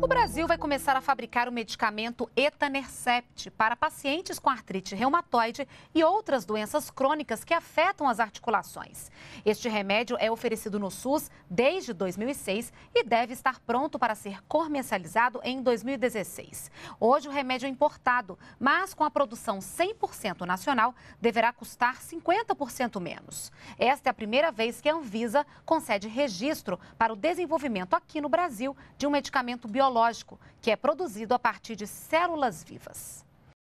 O Brasil vai começar a fabricar o medicamento Etanercept para pacientes com artrite reumatoide e outras doenças crônicas que afetam as articulações. Este remédio é oferecido no SUS desde 2006 e deve estar pronto para ser comercializado em 2016. Hoje o remédio é importado, mas com a produção 100% nacional, deverá custar 50% menos. Esta é a primeira vez que a Anvisa concede registro para o desenvolvimento aqui no Brasil de um medicamento biológico, que é produzido a partir de células vivas.